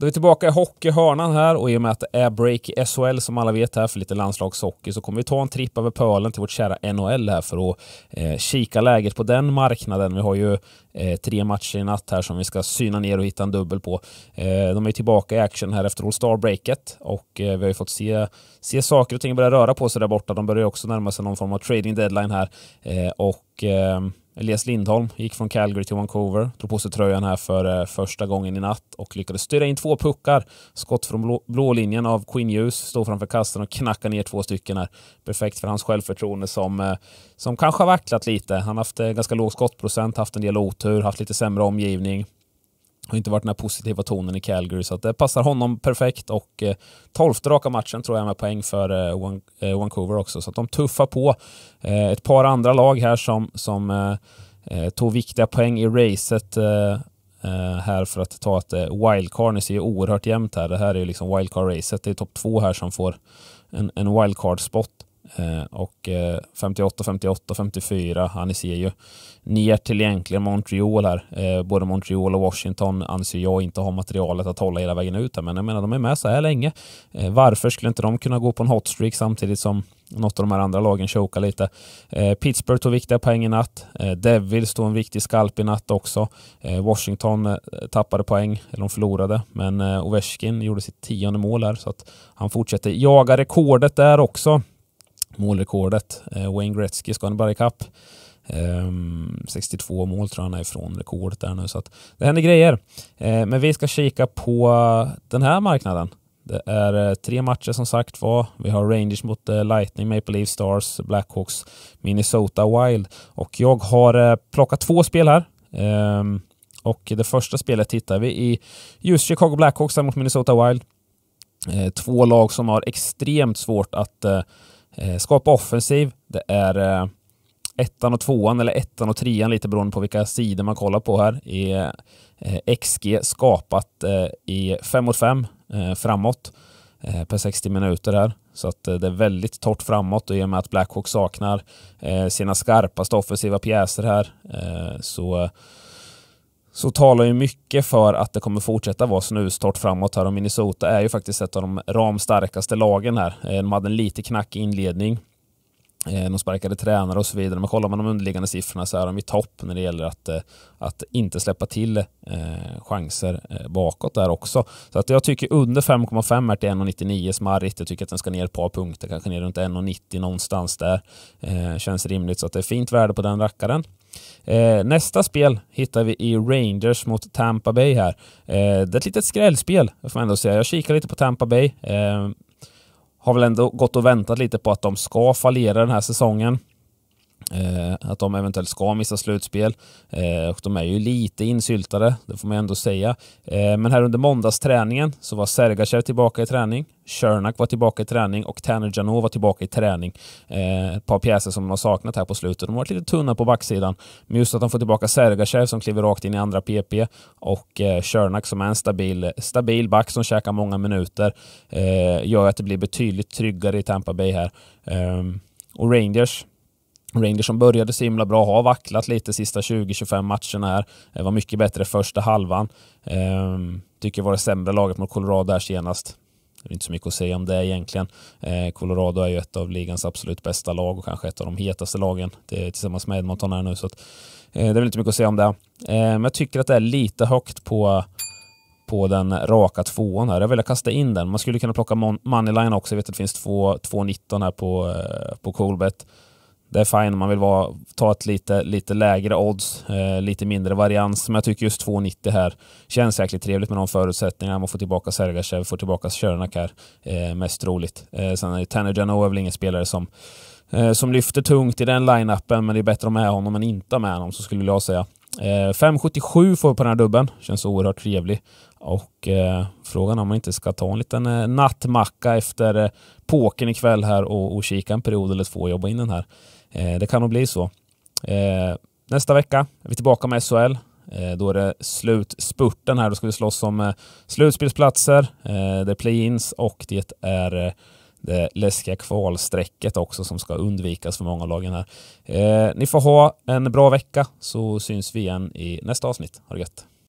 Då är vi tillbaka i hockeyhörnan här och i och med att det är break i SHL som alla vet här för lite landslagshockey så kommer vi ta en tripp över pölen till vårt kära NHL här för att eh, kika läget på den marknaden. Vi har ju eh, tre matcher i natt här som vi ska syna ner och hitta en dubbel på. Eh, de är tillbaka i action här efter All Star-breaket och eh, vi har ju fått se, se saker och ting börja röra på sig där borta. De börjar också närma sig någon form av trading deadline här eh, och ehm, Elias Lindholm gick från Calgary till Vancouver, drog på sig tröjan här för eh, första gången i natt och lyckades styra in två puckar. Skott från blå, blå linjen av Quinn Hughes, stod framför kasten och knackade ner två stycken här. Perfekt för hans självförtroende som, eh, som kanske har vacklat lite. Han har haft eh, ganska låg skottprocent, haft en del otur, haft lite sämre omgivning har inte varit den här positiva tonen i Calgary, så det passar honom perfekt. Och eh, tolfte raka matchen tror jag med poäng för eh, eh Vancouver också, så de tuffar på. Eh, ett par andra lag här som, som eh, eh, tog viktiga poäng i racet här för att ta ett wildcard. Ni ser ju oerhört jämnt här. Det här är ju liksom wildcard-racet. Det är topp två här som får en, en wildcard-spot. Eh, och 58, 58, 54, ja, ni ser ju. Ner till egentligen Montreal här. Eh, både Montreal och Washington anser jag inte har materialet att hålla hela vägen ut här, men jag menar de är med så här länge. Eh, varför skulle inte de kunna gå på en hot streak samtidigt som något av de här andra lagen chokar lite. Pittsburgh tog viktiga poäng i natt. Devils tog en viktig skalp i natt också. Washington tappade poäng, eller de förlorade, men Ovechkin gjorde sitt tionde mål här så att han fortsätter jaga rekordet där också målrekordet. Eh, Wayne Gretzky ska han bara ikapp. 62 mål tror jag han är ifrån rekordet där nu så att det händer grejer. Eh, men vi ska kika på den här marknaden. Det är eh, tre matcher som sagt var. Vi har Rangers mot Lightning, Maple Leaf Stars, Blackhawks, Minnesota Wild. Och jag har plockat två spel här. Ehm, och det första spelet tittar vi i just Chicago Blackhawks mot Minnesota Wild. Två lag som har extremt svårt att Eh, skapa offensiv. Det är eh, ettan och tvåan eller ettan och trean lite beroende på vilka sidor man kollar på här. I eh, XG skapat i 5 mot 5 framåt per 60 minuter här. Så att det är väldigt torrt framåt och i och med att Blackhawk saknar sina skarpaste offensiva pjäser här så så talar ju mycket för att det kommer fortsätta vara snustort framåt här och Minnesota är ju faktiskt ett av de ramstarkaste lagen här. Eh, de hade en lite knackig inledning. Eh, de sparkade tränare och så vidare, men kollar man de underliggande siffrorna så är de i topp när det gäller att, eh, att inte släppa till chanser bakåt där också. Så att jag tycker under 5,5 är till 1,99 smarrigt. Jag tycker att den ska ner ett par punkter, kanske ner runt 1,90 någonstans där. Känns rimligt, så att det är fint värde på den rackaren. Eh, nästa spel hittar vi i Rangers mot Tampa Bay här. Eh, det är ett litet skrällspel, får man ändå säga. Jag kikar lite på Tampa Bay. Eh, har väl ändå gått och väntat lite på att de ska fallera den här säsongen. Eh, att de eventuellt ska missa slutspel. Eh, och de är ju lite insyltade, det får man ändå säga. Eh, men här under måndagsträningen så var Sergachev tillbaka i träning, Shernak var tillbaka i träning och Tanner Janot var tillbaka i träning. ett par pjäser som de har saknat här på slutet. De har varit lite tunna på backsidan. Men just att de får tillbaka Sergachev som kliver rakt in i andra PP och eh, som är en stabil, stabil back som käkar många minuter gör att det blir betydligt tryggare i Tampa Bay här. Ehm, och Rangers Rangers som började så himla bra har vacklat lite sista 20-25 matcherna här. Det eh, var mycket bättre första halvan. Ehm, tycker var det sämre laget mot Colorado här senast. Det är inte så mycket att säga om det egentligen. Ehm, Colorado är ju ett av ligans absolut bästa lag och kanske ett av de hetaste lagen det tillsammans med Edmonton här nu. Så att, eh, det är väl inte mycket att säga om det. Ehm, men jag tycker att det är lite högt på på den raka tvåan här. Jag vill kasta in den. Man skulle kunna plocka Moneyline också. Jag vet att det finns 2,19 här på, eh, på Colbet det är fine om man vill vara, ta ett lite, lite lägre odds, eh, lite mindre varians. Men jag tycker just 2,90 här känns jäkligt trevligt med de förutsättningarna. Man får tillbaka Sergachev, får tillbaka Sjönak här, eh, mest roligt. Eh, sen är Tanner Jano är väl ingen spelare som eh, som lyfter tungt i den line-upen, men det är bättre att ha med honom än inte ha med honom, så skulle jag säga. 5,77 eh, får vi på den här dubben. Känns oerhört trevlig. Och eh, frågan är om man inte ska ta en liten eh, nattmacka efter eh, påken ikväll här och, och kika en period eller två och jobba in den här. Eh, det kan nog bli så. Eh, nästa vecka är vi tillbaka med SHL. Eh, då är det slutspurten här. Då ska vi slåss om slutspelsplatser, det är play-ins och det är det läskiga kvalsträcket också som ska undvikas för många av lagen här. Ni får ha en bra vecka så syns vi igen i nästa avsnitt. Ha det gött!